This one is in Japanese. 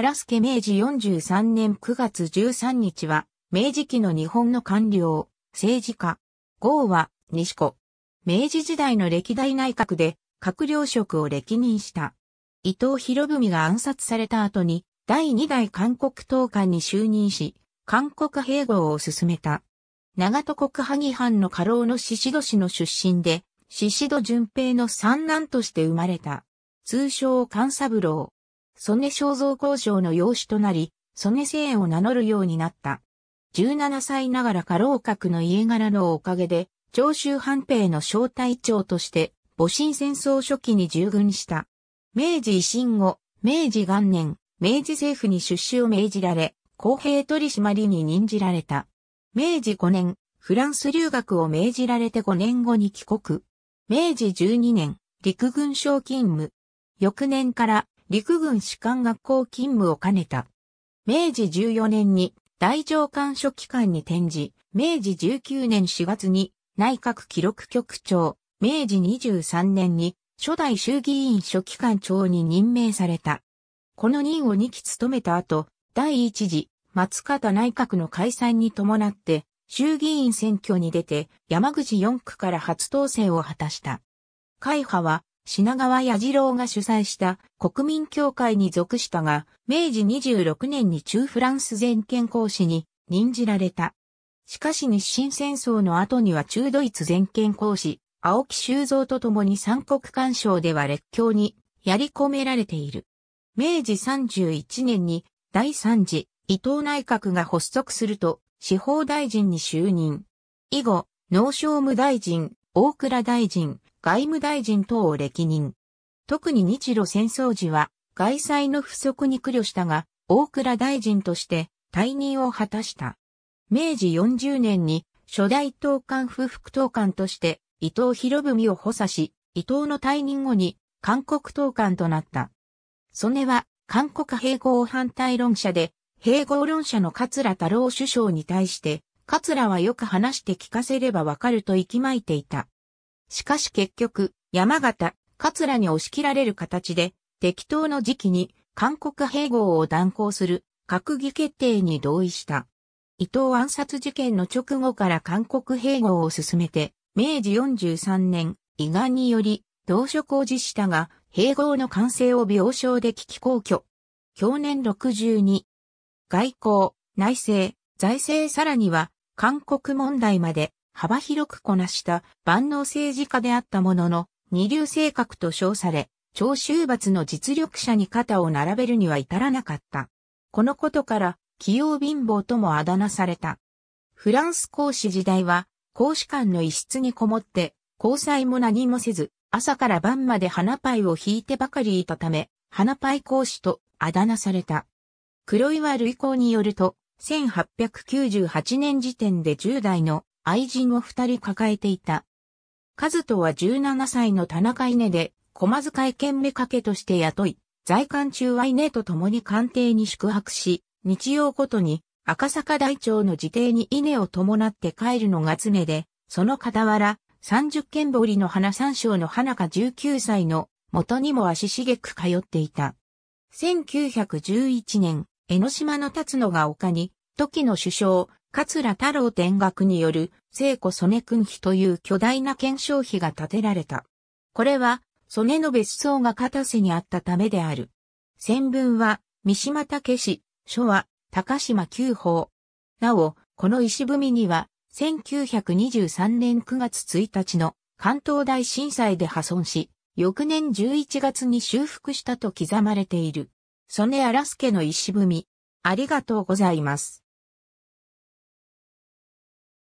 ラスケ明治43年9月13日は、明治期の日本の官僚、政治家、豪は西子。明治時代の歴代内閣で、閣僚職を歴任した。伊藤博文が暗殺された後に、第2代韓国統官に就任し、韓国併合を進めた。長戸国萩藩の家老の宍戸氏の出身で、宍戸淳平の三男として生まれた。通称勘三郎。曽根肖像交渉の養子となり、曽根聖を名乗るようになった。17歳ながら家老閣の家柄のおかげで、長州藩兵の小隊長として、戊辰戦争初期に従軍した。明治維新後、明治元年、明治政府に出資を命じられ、公平取締りに任じられた。明治5年、フランス留学を命じられて5年後に帰国。明治12年、陸軍省勤務。翌年から陸軍士官学校勤務を兼ねた。明治14年に大上官書記官に転じ、明治19年4月に内閣記録局長、明治23年に初代衆議院書記官長に任命された。この任を2期務めた後、第1次松方内閣の解散に伴って衆議院選挙に出て山口4区から初当選を果たした。会派は品川矢次郎が主催した国民協会に属したが、明治26年に中フランス全権公使に任じられた。しかし日清戦争の後には中ドイツ全権公使、青木修造と共に三国干渉では列強にやり込められている。明治31年に第三次伊藤内閣が発足すると司法大臣に就任。以後、農商務大臣、大倉大臣、外務大臣等を歴任。特に日露戦争時は、外債の不足に苦慮したが、大倉大臣として退任を果たした。明治40年に初代統官府副統官として伊藤博文を補佐し、伊藤の退任後に韓国統官となった。曽根は韓国併合反対論者で、併合論者の桂太郎首相に対して、桂はよく話して聞かせればわかると息巻いていた。しかし結局、山形、桂に押し切られる形で、適当の時期に韓国併合を断行する閣議決定に同意した。伊藤暗殺事件の直後から韓国併合を進めて、明治43年、胃がんにより、同所工事したが、併合の完成を病床で危機公挙。去年62。外交、内政、財政さらには、韓国問題まで、幅広くこなした万能政治家であったものの、二流性格と称され、長州伐の実力者に肩を並べるには至らなかった。このことから、器用貧乏ともあだ名された。フランス公使時代は、公使館の一室にこもって、交際も何もせず、朝から晩まで花パイを引いてばかりいたため、花パイ公使とあだ名された。黒岩類公によると、1898年時点で10代の愛人を二人抱えていた。和人は17歳の田中稲で、駒遣い県目掛けとして雇い、在官中は稲と共に官邸に宿泊し、日曜ごとに赤坂大町の自邸に稲を伴って帰るのが常で、その傍ら、三十軒堀の花三章の花が19歳の元にも足しげく通っていた。1911年、江ノ島の立野が丘に、時の首相、桂太郎天学による聖子曽根君碑という巨大な検証碑が建てられた。これは、曽根の別荘が片瀬にあったためである。戦文は、三島武氏、書は、高島九宝。なお、この石踏みには、1923年9月1日の関東大震災で破損し、翌年11月に修復したと刻まれている。曽根荒助の石踏み。ありがとうございます。